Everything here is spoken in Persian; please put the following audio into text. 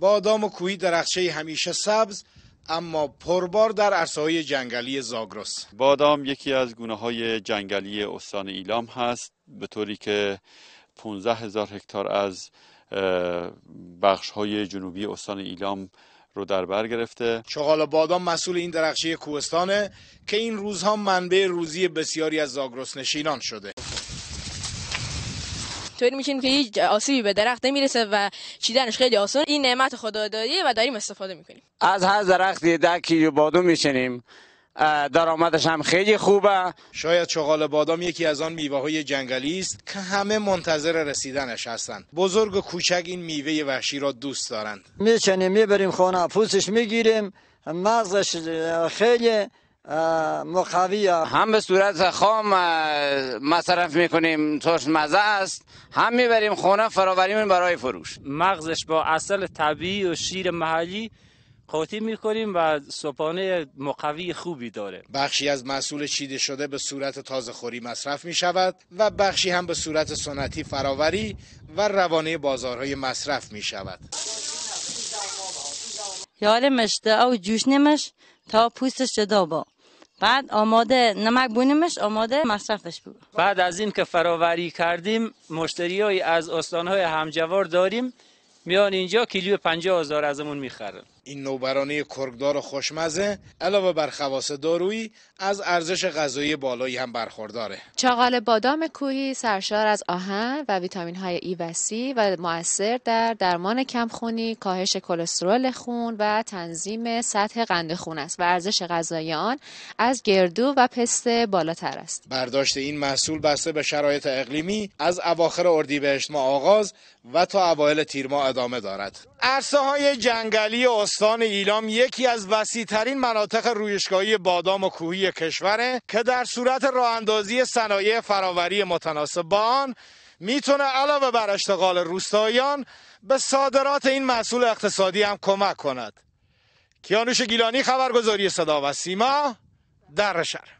بادام و کوهی درخشه همیشه سبز اما پربار در عرصه های جنگلی زاگرس بادام یکی از گونه های جنگلی استان ایلام هست به طوری که 15 هزار هکتار از بخش های جنوبی استان ایلام رو در بر گرفته چغال بادام مسئول این درخشه کوهستانه که این روزها منبع روزی بسیاری از زاگرس نشینان شده طوری میشین که هیچ آسیبی به درخت نمیرسه و چیدنش خیلی آسان این نعمت خدادادیه و داریم استفاده میکنیم از هر درختی ده کیلو بادو میشنیم درآمدش هم خیلی خوبه شاید چغال بادام یکی از آن میوه های جنگلی است که همه منتظر رسیدنش هستند بزرگ و کوچک این میوه وحشی را دوست دارند میچنیم میبریم خونه پوستش میگیریم مغزش خیلی مخویه هم به صورت خام مصرف میکنیم توش مزه است هم میبریم خونه فراوریم برای فروش مغزش با اصل طبیعی و شیر محلی قاطی میکنیم و صبحانه مقوی خوبی داره بخشی از محصول چیده شده به صورت تازه خوری مصرف می شود و بخشی هم به صورت سنتی فراوری و روانه بازارهای مصرف می شود یال مشته او جوش نمش تا پوستش جدا با بعد آماده نمک بونیمش آماده مصرفش بود بعد از این که فراوری کردیم مشتری های از استان های همجوار داریم میان اینجا کیلو پنجه هزار ازمون میخرن این نوبرانه کرگدار و خوشمزه علاوه بر خواص دارویی از ارزش غذایی بالایی هم برخورداره چغال بادام کوهی سرشار از آهن و ویتامین های ای e و سی و مؤثر در درمان کمخونی کاهش کلسترول خون و تنظیم سطح قند خون است و ارزش غذایی آن از گردو و پسته بالاتر است برداشت این محصول بسته به شرایط اقلیمی از اواخر اردیبهشت ما آغاز و تا اوایل تیر ما ادامه دارد عرصه های جنگلی استان ایلام یکی از ترین مناطق رویشگاهی بادام و کوهی کشوره که در صورت راه اندازی صنایع فراوری متناسب با آن میتونه علاوه بر اشتغال روستایان به صادرات این مسئول اقتصادی هم کمک کند کیانوش گیلانی خبرگزاری صدا و سیما در شهر